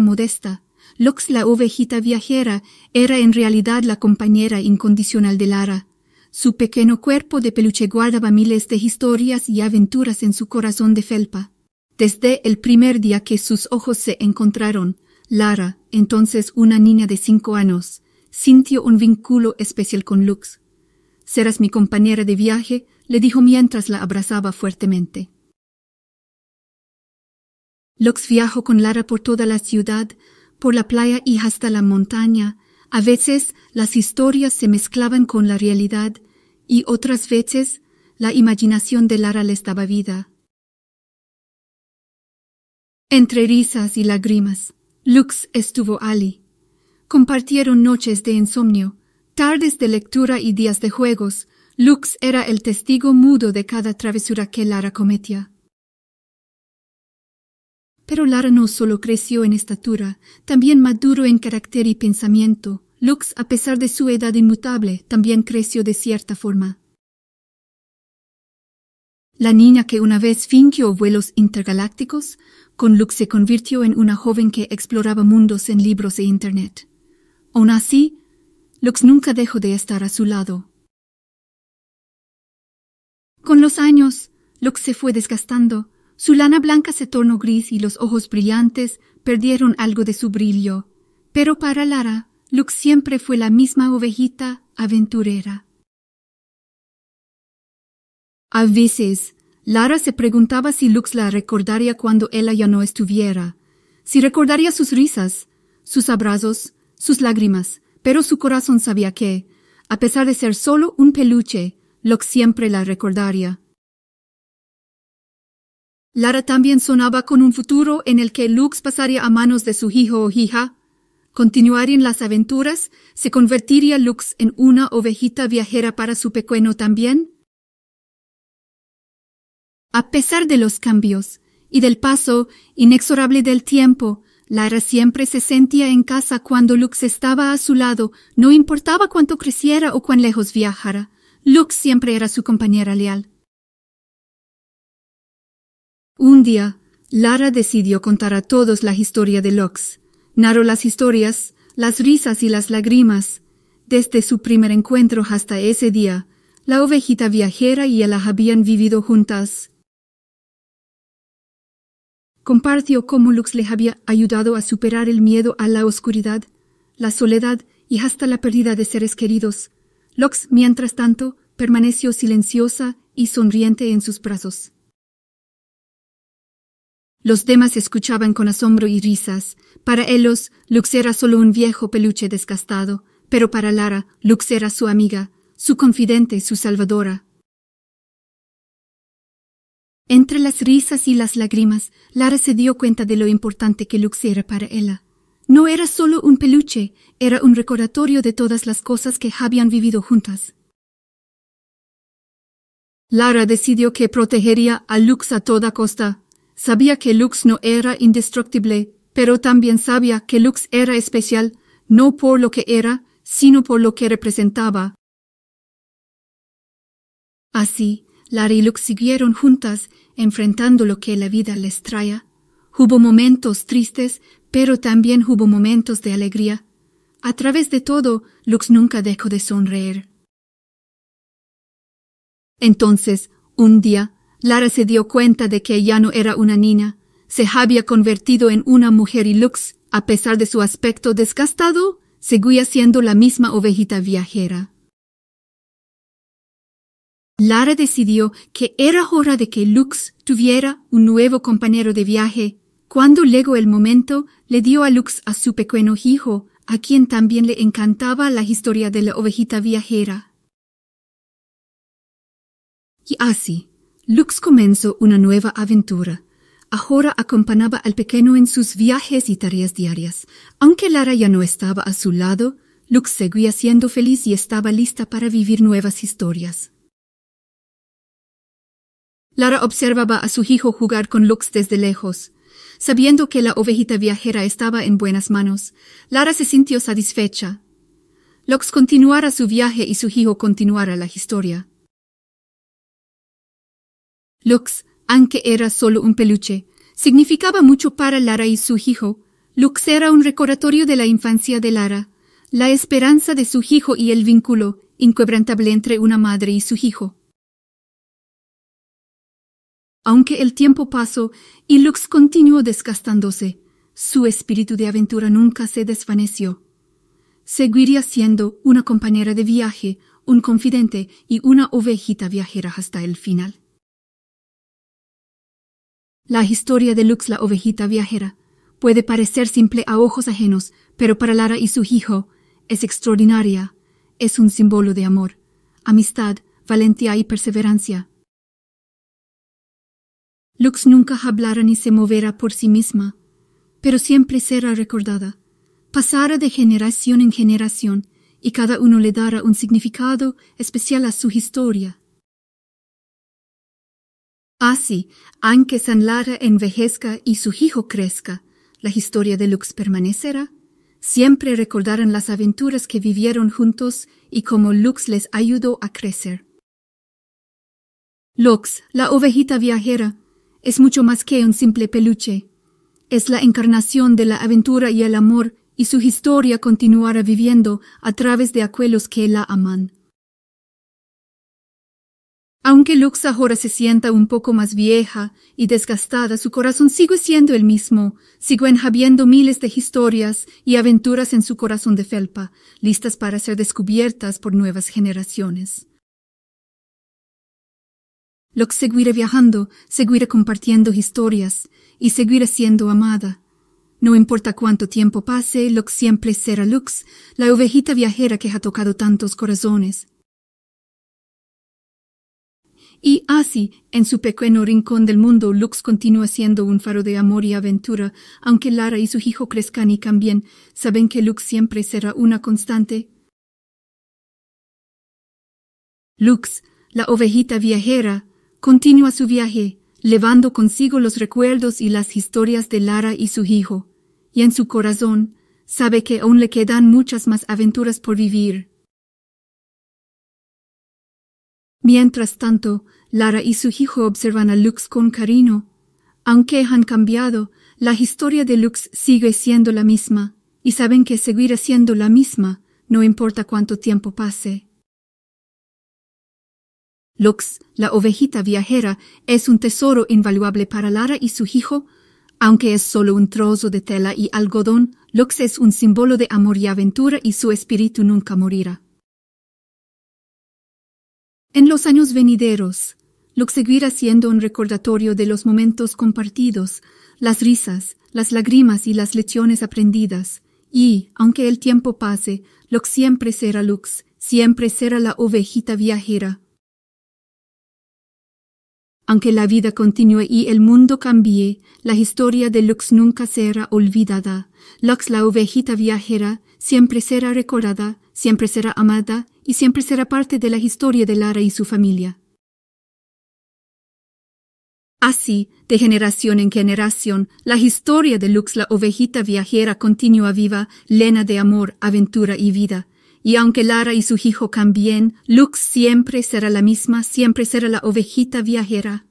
modesta, Lux la ovejita viajera era en realidad la compañera incondicional de Lara. Su pequeño cuerpo de peluche guardaba miles de historias y aventuras en su corazón de felpa. Desde el primer día que sus ojos se encontraron, Lara, entonces una niña de cinco años, sintió un vínculo especial con Lux. Serás mi compañera de viaje, le dijo mientras la abrazaba fuertemente. Lux viajó con Lara por toda la ciudad, por la playa y hasta la montaña. A veces las historias se mezclaban con la realidad y otras veces la imaginación de Lara les daba vida. Entre risas y lágrimas, Lux estuvo Ali. Compartieron noches de insomnio, tardes de lectura y días de juegos. Lux era el testigo mudo de cada travesura que Lara cometía. Pero Lara no solo creció en estatura, también maduro en carácter y pensamiento. Lux, a pesar de su edad inmutable, también creció de cierta forma. La niña que una vez fingió vuelos intergalácticos, con Lux se convirtió en una joven que exploraba mundos en libros e Internet. Aun así, Lux nunca dejó de estar a su lado. Con los años, Lux se fue desgastando, su lana blanca se tornó gris y los ojos brillantes perdieron algo de su brillo. Pero para Lara, Lux siempre fue la misma ovejita aventurera. A veces, Lara se preguntaba si Lux la recordaría cuando ella ya no estuviera, si recordaría sus risas, sus abrazos, sus lágrimas, pero su corazón sabía que, a pesar de ser solo un peluche, Lux siempre la recordaría. Lara también sonaba con un futuro en el que Lux pasaría a manos de su hijo o hija, continuarían las aventuras, se convertiría Lux en una ovejita viajera para su pecueno también. A pesar de los cambios y del paso inexorable del tiempo, Lara siempre se sentía en casa cuando Lux estaba a su lado, no importaba cuánto creciera o cuán lejos viajara. Lux siempre era su compañera leal. Un día, Lara decidió contar a todos la historia de Lux. Narró las historias, las risas y las lágrimas. Desde su primer encuentro hasta ese día, la ovejita viajera y ella habían vivido juntas. Compartió cómo Lux le había ayudado a superar el miedo a la oscuridad, la soledad y hasta la pérdida de seres queridos. Lux, mientras tanto, permaneció silenciosa y sonriente en sus brazos. Los demás escuchaban con asombro y risas. Para ellos, Lux era solo un viejo peluche desgastado, pero para Lara, Lux era su amiga, su confidente, su salvadora. Entre las risas y las lágrimas, Lara se dio cuenta de lo importante que Lux era para ella. No era solo un peluche, era un recordatorio de todas las cosas que habían vivido juntas. Lara decidió que protegería a Lux a toda costa, Sabía que Lux no era indestructible, pero también sabía que Lux era especial, no por lo que era, sino por lo que representaba. Así, Lara y Lux siguieron juntas, enfrentando lo que la vida les traía. Hubo momentos tristes, pero también hubo momentos de alegría. A través de todo, Lux nunca dejó de sonreír. Entonces, un día, Lara se dio cuenta de que ya no era una niña, se había convertido en una mujer y Lux, a pesar de su aspecto desgastado, seguía siendo la misma ovejita viajera. Lara decidió que era hora de que Lux tuviera un nuevo compañero de viaje. Cuando llegó el momento, le dio a Lux a su pequeño hijo, a quien también le encantaba la historia de la ovejita viajera. Y así, Lux comenzó una nueva aventura. Ahora acompañaba al pequeño en sus viajes y tareas diarias. Aunque Lara ya no estaba a su lado, Lux seguía siendo feliz y estaba lista para vivir nuevas historias. Lara observaba a su hijo jugar con Lux desde lejos. Sabiendo que la ovejita viajera estaba en buenas manos, Lara se sintió satisfecha. Lux continuara su viaje y su hijo continuara la historia. Lux, aunque era solo un peluche, significaba mucho para Lara y su hijo. Lux era un recordatorio de la infancia de Lara, la esperanza de su hijo y el vínculo inquebrantable entre una madre y su hijo. Aunque el tiempo pasó y Lux continuó desgastándose, su espíritu de aventura nunca se desvaneció. Seguiría siendo una compañera de viaje, un confidente y una ovejita viajera hasta el final. La historia de Lux la ovejita viajera puede parecer simple a ojos ajenos, pero para Lara y su hijo es extraordinaria. Es un símbolo de amor, amistad, valentía y perseverancia. Lux nunca hablara ni se moverá por sí misma, pero siempre será recordada. Pasará de generación en generación y cada uno le dará un significado especial a su historia. Así, aunque San Lara envejezca y su hijo crezca, la historia de Lux permanecerá. Siempre recordarán las aventuras que vivieron juntos y cómo Lux les ayudó a crecer. Lux, la ovejita viajera, es mucho más que un simple peluche. Es la encarnación de la aventura y el amor, y su historia continuará viviendo a través de aquellos que la aman. Aunque Lux ahora se sienta un poco más vieja y desgastada, su corazón sigue siendo el mismo. Sigue habiendo miles de historias y aventuras en su corazón de felpa, listas para ser descubiertas por nuevas generaciones. Lux seguirá viajando, seguirá compartiendo historias y seguirá siendo amada. No importa cuánto tiempo pase, Lux siempre será Lux, la ovejita viajera que ha tocado tantos corazones. Y así, en su pequeño rincón del mundo, Lux continúa siendo un faro de amor y aventura, aunque Lara y su hijo crezcan y cambien, saben que Lux siempre será una constante. Lux, la ovejita viajera, continúa su viaje, levando consigo los recuerdos y las historias de Lara y su hijo, y en su corazón, sabe que aún le quedan muchas más aventuras por vivir. Mientras tanto, Lara y su hijo observan a Lux con cariño. Aunque han cambiado, la historia de Lux sigue siendo la misma, y saben que seguirá siendo la misma, no importa cuánto tiempo pase. Lux, la ovejita viajera, es un tesoro invaluable para Lara y su hijo. Aunque es solo un trozo de tela y algodón, Lux es un símbolo de amor y aventura y su espíritu nunca morirá. En los años venideros, Lux seguirá siendo un recordatorio de los momentos compartidos, las risas, las lágrimas y las lecciones aprendidas, y, aunque el tiempo pase, Lux siempre será Lux, siempre será la ovejita viajera, aunque la vida continúe y el mundo cambie, la historia de Lux nunca será olvidada. Lux, la ovejita viajera, siempre será recordada, siempre será amada y siempre será parte de la historia de Lara y su familia. Así, de generación en generación, la historia de Lux la ovejita viajera continúa viva, llena de amor, aventura y vida. Y aunque Lara y su hijo cambien, Lux siempre será la misma, siempre será la ovejita viajera.